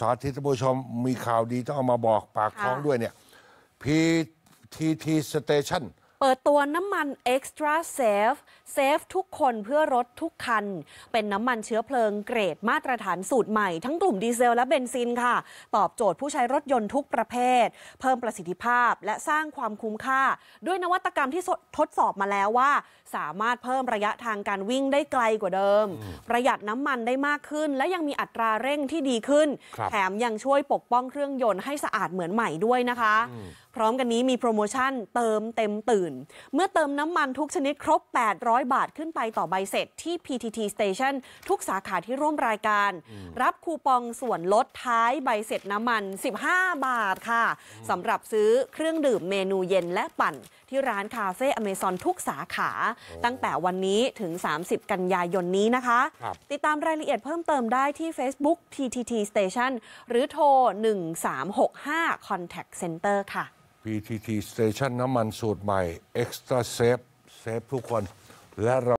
สาธิตผู้ชมมีข่าวดีต้องเอามาบอกปากท้องด้วยเนี่ยพีทีทีสเตชันเปิดตัวน้ำมัน Extra Safe Safe ทุกคนเพื่อรถทุกคัน เป็นน้ำมันเชื้อเพลิงเกรดมาตรฐานสูตรใหม่ ทั้งกลุ่มดีเซลและเบนซินค่ะ ตอบโจทย์ผู้ใช้รถยนต์ทุกประเภท เพิ่มประสิทธิภาพและสร้างความคุ้มค่า ด้วยนวัตกรรมที่ทดสอบมาแล้วว่า สามารถเพิ่มระยะทางการวิ่งได้ไกลกว่าเดิม ประหยัดน้ำมันได้มากขึ้น และยังมีอัตราเร่งที่ดีขึ้น แถมยังช่วยปกป้องเครื่องยนต์ให้สะอาดเหมือนใหม่ด้วยนะคะพร้อมกันนี้มีโปรโมชั่นเติมเต็มตื่น เมื่อเติมน้ำมันทุกชนิดครบ 800 บาทขึ้นไปต่อใบเสร็จที่ PTT Station ทุกสาขาที่ร่วมรายการ รับคูปองส่วนลดท้ายใบเสร็จน้ำมัน 15 บาทค่ะสำหรับซื้อเครื่องดื่มเมนูเย็นและปั่น ที่ร้านคาเฟ่อเมซอนทุกสาขา ตั้งแต่วันนี้ถึง 30 กันยายนนี้นะคะ ติดตามรายละเอียดเพิ่มเติมได้ที่ Facebook TTT Station หรือโทร1365 Contact Center ค่ะ PTT Station น้ำมันสูตรใหม่ Extra Safe Safe ทุกคนและเรา